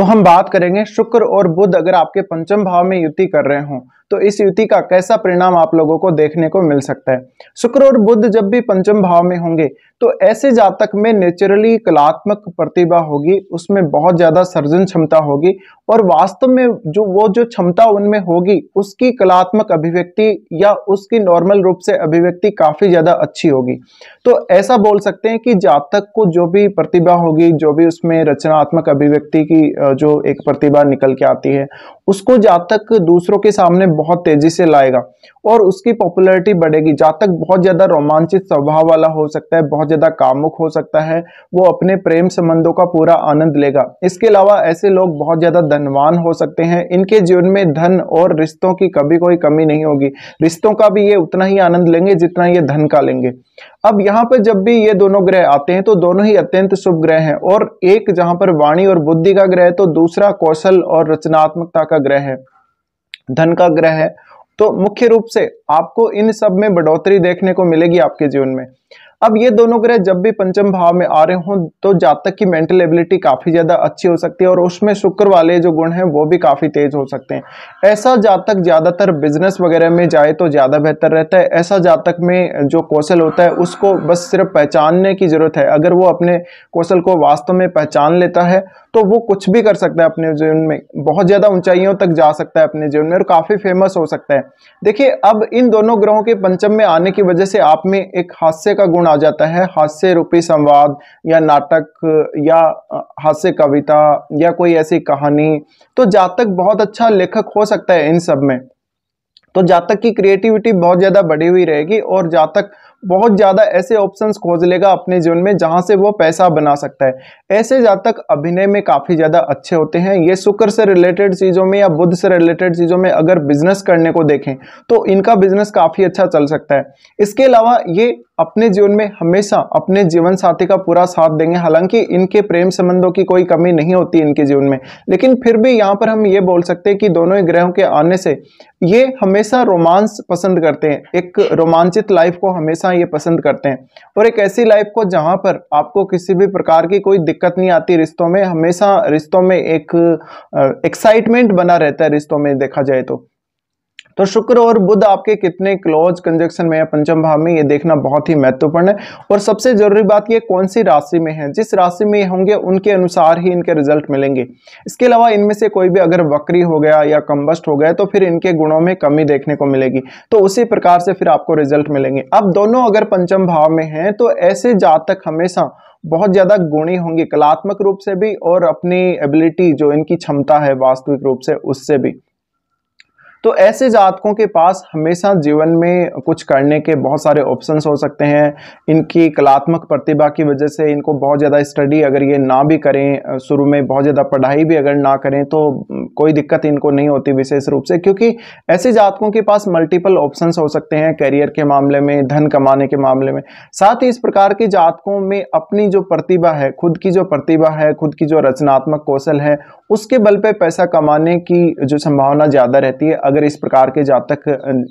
तो हम बात करेंगे शुक्र और बुध अगर आपके पंचम भाव में युति कर रहे हो तो इस युति का कैसा परिणाम आप लोगों को देखने को मिल सकता है शुक्र और बुध जब भी पंचम भाव में होंगे तो ऐसे जातक में नेचुरली कलात्मक प्रतिभा होगी उसमें बहुत ज़्यादा सर्जन क्षमता होगी और वास्तव में जो वो जो क्षमता उनमें होगी उसकी कलात्मक अभिव्यक्ति या उसकी नॉर्मल रूप से अभिव्यक्ति काफ़ी ज़्यादा अच्छी होगी तो ऐसा बोल सकते हैं कि जातक को जो भी प्रतिभा होगी जो भी उसमें रचनात्मक अभिव्यक्ति की जो एक प्रतिभा निकल के आती है उसको जातक दूसरों के सामने बहुत तेज़ी से लाएगा और उसकी पॉपुलरिटी बढ़ेगी जातक बहुत ज़्यादा रोमांचित स्वभाव वाला हो सकता है बहुत ज्यादा कामुक हो सकता है वो अपने प्रेम संबंधों का पूरा आनंद लेगा इसके अलावा ऐसे लोग बहुत ज्यादा धनवान हो सकते हैं इनके जीवन में धन और रिश्तों की कभी कोई कमी नहीं होगी रिश्तों का भी ये उतना ही आनंद लेंगे जितना ये धन का लेंगे अब यहाँ पर जब भी ये दोनों ग्रह आते हैं तो दोनों ही अत्यंत शुभ ग्रह हैं और एक जहां पर वाणी और बुद्धि का ग्रह है तो दूसरा कौशल और रचनात्मकता का ग्रह है धन का ग्रह है तो मुख्य रूप से आपको इन सब में बढ़ोतरी देखने को मिलेगी आपके जीवन में अब ये दोनों ग्रह जब भी पंचम भाव में आ रहे हों तो जातक की मेंटल एबिलिटी काफ़ी ज़्यादा अच्छी हो सकती है और उसमें शुक्र वाले जो गुण हैं वो भी काफ़ी तेज हो सकते हैं ऐसा जातक ज़्यादातर बिजनेस वगैरह में जाए तो ज़्यादा बेहतर रहता है ऐसा जातक में जो कौशल होता है उसको बस सिर्फ पहचानने की ज़रूरत है अगर वो अपने कौशल को वास्तव में पहचान लेता है तो वो कुछ भी कर सकता है अपने जीवन में बहुत ज़्यादा ऊंचाइयों तक जा सकता है अपने जीवन में और काफ़ी फेमस हो सकता है देखिए अब इन दोनों ग्रहों के पंचम में आने की वजह से आप में एक हास्य का गुण आ जाता है हास्य रूपी संवाद या नाटक या हास्य कविता या कोई ऐसी कहानी तो जातक बहुत अच्छा लेखक हो सकता है इन सब में तो जातक की क्रिएटिविटी बहुत ज़्यादा बढ़ी हुई रहेगी और जातक बहुत ज़्यादा ऐसे ऑप्शंस खोज लेगा अपने जीवन में जहां से वो पैसा बना सकता है ऐसे जातक अभिनय में काफ़ी ज़्यादा अच्छे होते हैं ये शुक्र से रिलेटेड चीज़ों में या बुद्ध से रिलेटेड चीज़ों में अगर बिजनेस करने को देखें तो इनका बिजनेस काफ़ी अच्छा चल सकता है इसके अलावा ये अपने जीवन में हमेशा अपने जीवन साथी का पूरा साथ देंगे हालांकि इनके प्रेम संबंधों की कोई कमी नहीं होती इनके जीवन में लेकिन फिर भी यहाँ पर हम ये बोल सकते हैं कि दोनों ही ग्रहों के आने से ये हमेशा रोमांस पसंद करते हैं एक रोमांचित लाइफ को हमेशा हमेशा ये पसंद करते हैं और एक ऐसी लाइफ को जहाँ पर आपको किसी भी प्रकार की कोई दिक्कत नहीं आती रिश्तों में हमेशा रिश्तों में एक एक्साइटमेंट बना रहता है रिश्तों में देखा जाए तो तो शुक्र और बुध आपके कितने क्लोज कंजक्शन में है पंचम भाव में ये देखना बहुत ही महत्वपूर्ण है और सबसे जरूरी बात ये कौन सी राशि में है जिस राशि में होंगे उनके अनुसार ही इनके रिजल्ट मिलेंगे इसके अलावा इनमें से कोई भी अगर वक्री हो गया या कम्बस्ट हो गया तो फिर इनके गुणों में कमी देखने को मिलेगी तो उसी प्रकार से फिर आपको रिजल्ट मिलेंगे अब दोनों अगर पंचम भाव में है तो ऐसे जातक हमेशा बहुत ज़्यादा गुणी होंगे कलात्मक रूप से भी और अपनी एबिलिटी जो इनकी क्षमता है वास्तविक रूप से उससे भी तो ऐसे जातकों के पास हमेशा जीवन में कुछ करने के बहुत सारे ऑप्शंस हो सकते हैं इनकी कलात्मक प्रतिभा की वजह से इनको बहुत ज़्यादा स्टडी अगर ये ना भी करें शुरू में बहुत ज़्यादा पढ़ाई भी अगर ना करें तो कोई दिक्कत इनको नहीं होती विशेष रूप से क्योंकि ऐसे जातकों के पास मल्टीपल ऑप्शंस हो सकते हैं करियर के मामले में धन कमाने के मामले में साथ ही इस प्रकार के जातकों में अपनी जो प्रतिभा है खुद की जो प्रतिभा है खुद की जो रचनात्मक कौशल है उसके बल पे पैसा कमाने की जो संभावना ज़्यादा रहती है अगर इस प्रकार के जातक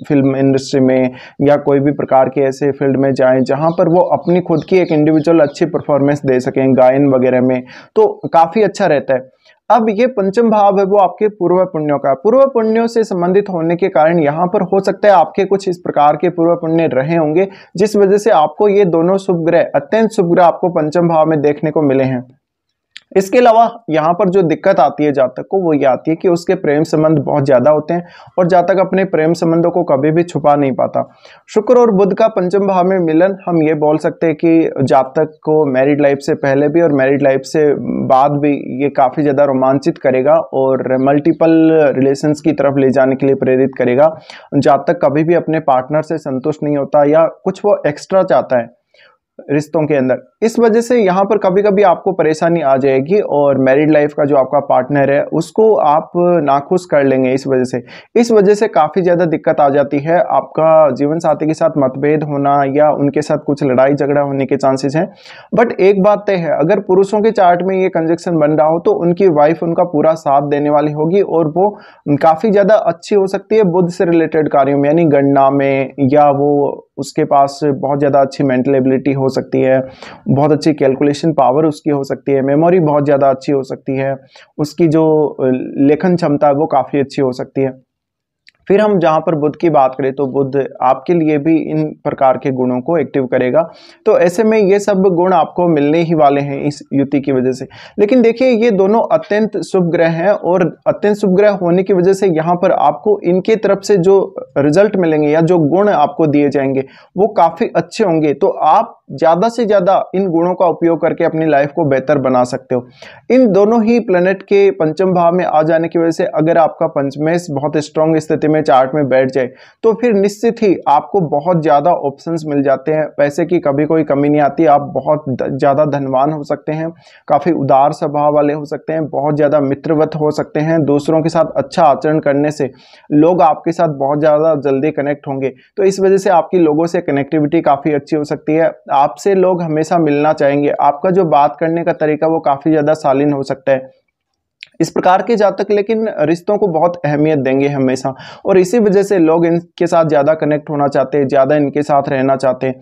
फिल्म इंडस्ट्री में या कोई भी प्रकार के ऐसे फील्ड में जाएं जहां पर वो अपनी खुद की एक इंडिविजुअल अच्छी परफॉर्मेंस दे सकें गायन वगैरह में तो काफ़ी अच्छा रहता है अब ये पंचम भाव है वो आपके पूर्व पुण्यों का पूर्व पुण्यों से संबंधित होने के कारण यहाँ पर हो सकता है आपके कुछ इस प्रकार के पूर्व पुण्य रहे होंगे जिस वजह से आपको ये दोनों शुभ ग्रह अत्यंत शुभ ग्रह आपको पंचम भाव में देखने को मिले हैं इसके अलावा यहाँ पर जो दिक्कत आती है जातक को वो ये आती है कि उसके प्रेम संबंध बहुत ज़्यादा होते हैं और जातक अपने प्रेम संबंधों को कभी भी छुपा नहीं पाता शुक्र और बुध का पंचम भाव में मिलन हम ये बोल सकते हैं कि जातक को मैरिड लाइफ से पहले भी और मैरिड लाइफ से बाद भी ये काफ़ी ज़्यादा रोमांचित करेगा और मल्टीपल रिलेशन की तरफ ले जाने के लिए प्रेरित करेगा जातक कभी भी अपने पार्टनर से संतुष्ट नहीं होता या कुछ वो एक्स्ट्रा चाहता है रिश्तों के अंदर इस वजह से यहाँ पर कभी कभी आपको परेशानी आ जाएगी और मैरिड लाइफ का जो आपका पार्टनर है उसको आप नाखुश कर लेंगे इस वजह से इस वजह से काफ़ी ज़्यादा दिक्कत आ जाती है आपका जीवन साथी के साथ मतभेद होना या उनके साथ कुछ लड़ाई झगड़ा होने के चांसेस हैं बट एक बात तय है अगर पुरुषों के चार्ट में ये कंजेक्शन बन रहा हो तो उनकी वाइफ उनका पूरा साथ देने वाली होगी और वो काफ़ी ज़्यादा अच्छी हो सकती है बुद्ध से रिलेटेड कार्यों में यानी गणना में या वो उसके पास बहुत ज़्यादा अच्छी मेंटल एबिलिटी हो सकती है बहुत अच्छी कैलकुलेशन पावर उसकी हो सकती है मेमोरी बहुत ज़्यादा अच्छी हो सकती है उसकी जो लेखन क्षमता है वो काफ़ी अच्छी हो सकती है फिर हम जहाँ पर बुद्ध की बात करें तो बुद्ध आपके लिए भी इन प्रकार के गुणों को एक्टिव करेगा तो ऐसे में ये सब गुण आपको मिलने ही वाले हैं इस युति की वजह से लेकिन देखिए ये दोनों अत्यंत शुभ ग्रह हैं और अत्यंत शुभ ग्रह होने की वजह से यहाँ पर आपको इनके तरफ से जो रिजल्ट मिलेंगे या जो गुण आपको दिए जाएंगे वो काफ़ी अच्छे होंगे तो आप ज़्यादा से ज़्यादा इन गुणों का उपयोग करके अपनी लाइफ को बेहतर बना सकते हो इन दोनों ही प्लेनेट के पंचम भाव में आ जाने की वजह से अगर आपका पंचमेश बहुत स्ट्रांग स्थिति में में चार्ट में बैठ जाए तो फिर निश्चित ही आपको बहुत ज़्यादा ऑप्शन मिल जाते हैं पैसे की कभी कोई कमी नहीं आती आप बहुत ज़्यादा धनवान हो सकते हैं काफ़ी उदार स्वभाव वाले हो सकते हैं बहुत ज़्यादा मित्रवत हो सकते हैं दूसरों के साथ अच्छा आचरण करने से लोग आपके साथ बहुत ज़्यादा जल्दी कनेक्ट होंगे तो इस वजह से आपकी लोगों से कनेक्टिविटी काफ़ी अच्छी हो सकती है आपसे लोग हमेशा मिलना चाहेंगे आपका जो बात करने का तरीका वो काफ़ी ज़्यादा शालीन हो सकता है इस प्रकार के जातक लेकिन रिश्तों को बहुत अहमियत देंगे हमेशा और इसी वजह से लोग इनके साथ ज़्यादा कनेक्ट होना चाहते हैं ज़्यादा इनके साथ रहना चाहते हैं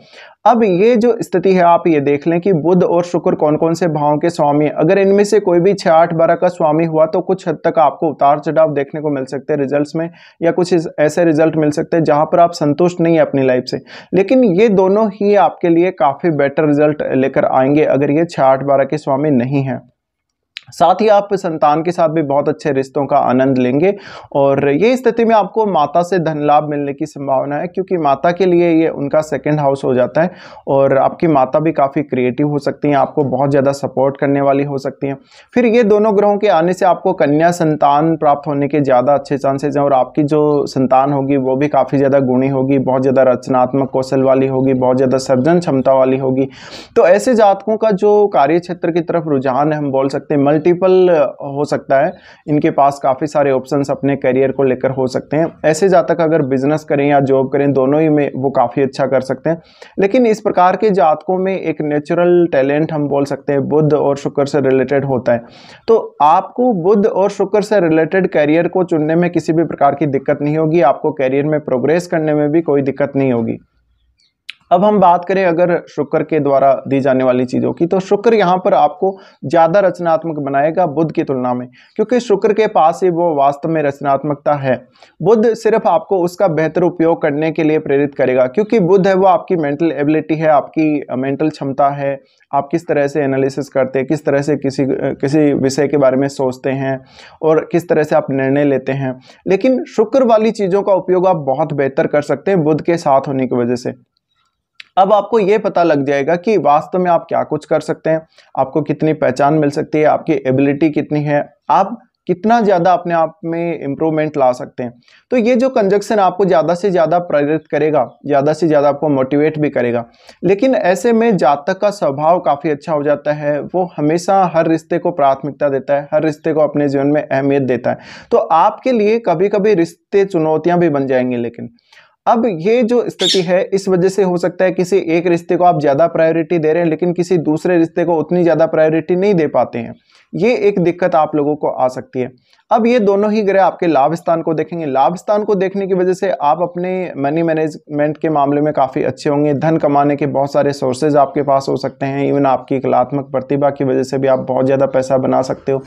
अब ये जो स्थिति है आप ये देख लें कि बुद्ध और शुक्र कौन कौन से भावों के स्वामी हैं अगर इनमें से कोई भी छः आठ बारह का स्वामी हुआ तो कुछ हद तक आपको उतार चढ़ाव देखने को मिल सकते हैं रिजल्ट्स में या कुछ ऐसे रिजल्ट मिल सकते हैं जहाँ पर आप संतुष्ट नहीं है अपनी लाइफ से लेकिन ये दोनों ही आपके लिए काफ़ी बेटर रिजल्ट लेकर आएंगे अगर ये छः आठ बारह के स्वामी नहीं हैं साथ ही आप संतान के साथ भी बहुत अच्छे रिश्तों का आनंद लेंगे और ये स्थिति में आपको माता से धन लाभ मिलने की संभावना है क्योंकि माता के लिए ये उनका सेकंड हाउस हो जाता है और आपकी माता भी काफ़ी क्रिएटिव हो सकती हैं आपको बहुत ज़्यादा सपोर्ट करने वाली हो सकती हैं फिर ये दोनों ग्रहों के आने से आपको कन्या संतान प्राप्त होने के ज़्यादा अच्छे चांसेज हैं और आपकी जो संतान होगी वो भी काफ़ी ज़्यादा गुणी होगी बहुत ज़्यादा रचनात्मक कौशल वाली होगी बहुत ज़्यादा सर्जन क्षमता वाली होगी तो ऐसे जातकों का जो कार्य क्षेत्र की तरफ रुझान है हम बोल सकते हैं मल्टीपल uh, हो सकता है इनके पास काफ़ी सारे ऑप्शंस अपने करियर को लेकर हो सकते हैं ऐसे जातक अगर बिजनेस करें या जॉब करें दोनों ही में वो काफ़ी अच्छा कर सकते हैं लेकिन इस प्रकार के जातकों में एक नेचुरल टैलेंट हम बोल सकते हैं बुद्ध और शुक्र से रिलेटेड होता है तो आपको बुद्ध और शुक्र से रिलेटेड करियर को चुनने में किसी भी प्रकार की दिक्कत नहीं होगी आपको करियर में प्रोग्रेस करने में भी कोई दिक्कत नहीं होगी अब हम बात करें अगर शुक्र के द्वारा दी जाने वाली चीज़ों की तो शुक्र यहाँ पर आपको ज़्यादा रचनात्मक बनाएगा बुद्ध की तुलना में क्योंकि शुक्र के पास ही वो वास्तव में रचनात्मकता है बुद्ध सिर्फ आपको उसका बेहतर उपयोग करने के लिए प्रेरित करेगा क्योंकि बुद्ध है वो आपकी मेंटल एबिलिटी है आपकी मेंटल क्षमता है आप किस तरह से एनालिसिस करते हैं किस तरह से किसी किसी विषय के बारे में सोचते हैं और किस तरह से आप निर्णय लेते हैं लेकिन शुक्र वाली चीज़ों का उपयोग आप बहुत बेहतर कर सकते हैं बुद्ध के साथ होने की वजह से अब आपको ये पता लग जाएगा कि वास्तव में आप क्या कुछ कर सकते हैं आपको कितनी पहचान मिल सकती है आपकी एबिलिटी कितनी है आप कितना ज़्यादा अपने आप में इम्प्रूवमेंट ला सकते हैं तो ये जो कंजक्शन आपको ज़्यादा से ज़्यादा प्रेरित करेगा ज़्यादा से ज़्यादा आपको मोटिवेट भी करेगा लेकिन ऐसे में जातक का स्वभाव काफ़ी अच्छा हो जाता है वो हमेशा हर रिश्ते को प्राथमिकता देता है हर रिश्ते को अपने जीवन में अहमियत देता है तो आपके लिए कभी कभी रिश्ते चुनौतियाँ भी बन जाएंगी लेकिन अब ये जो स्थिति है इस वजह से हो सकता है किसी एक रिश्ते को आप ज़्यादा प्रायोरिटी दे रहे हैं लेकिन किसी दूसरे रिश्ते को उतनी ज़्यादा प्रायोरिटी नहीं दे पाते हैं ये एक दिक्कत आप लोगों को आ सकती है अब ये दोनों ही ग्रह आपके लाभ स्थान को देखेंगे लाभ स्थान को देखने की वजह से आप अपने मनी मैनेजमेंट के मामले में काफ़ी अच्छे होंगे धन कमाने के बहुत सारे सोर्सेज आपके पास हो सकते हैं इवन आपकी कलात्मक प्रतिभा की वजह से भी आप बहुत ज़्यादा पैसा बना सकते हो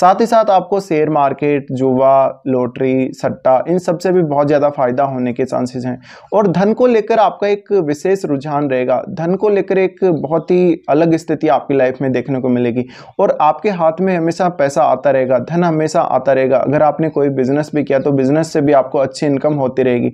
साथ ही साथ आपको शेयर मार्केट जुआ लॉटरी सट्टा इन सबसे भी बहुत ज़्यादा फायदा होने के चांसेस हैं और धन को लेकर आपका एक विशेष रुझान रहेगा धन को लेकर एक बहुत ही अलग स्थिति आपकी लाइफ में देखने को मिलेगी और आपके हाथ में हमेशा पैसा आता रहेगा धन हमेशा आता रहेगा अगर आपने कोई बिजनेस भी किया तो बिजनेस से भी आपको अच्छी इनकम होती रहेगी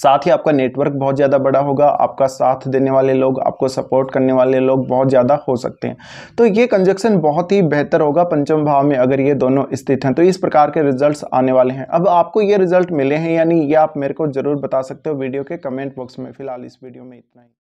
साथ ही आपका नेटवर्क बहुत ज़्यादा बड़ा होगा आपका साथ देने वाले लोग आपको सपोर्ट करने वाले लोग बहुत ज़्यादा हो सकते हैं तो ये कंजक्शन बहुत ही बेहतर होगा पंचम भाव में अगर ये दोनों स्थित हैं तो इस प्रकार के रिजल्ट्स आने वाले हैं अब आपको ये रिजल्ट मिले हैं यानी ये आप मेरे को ज़रूर बता सकते हो वीडियो के कमेंट बॉक्स में फिलहाल इस वीडियो में इतना ही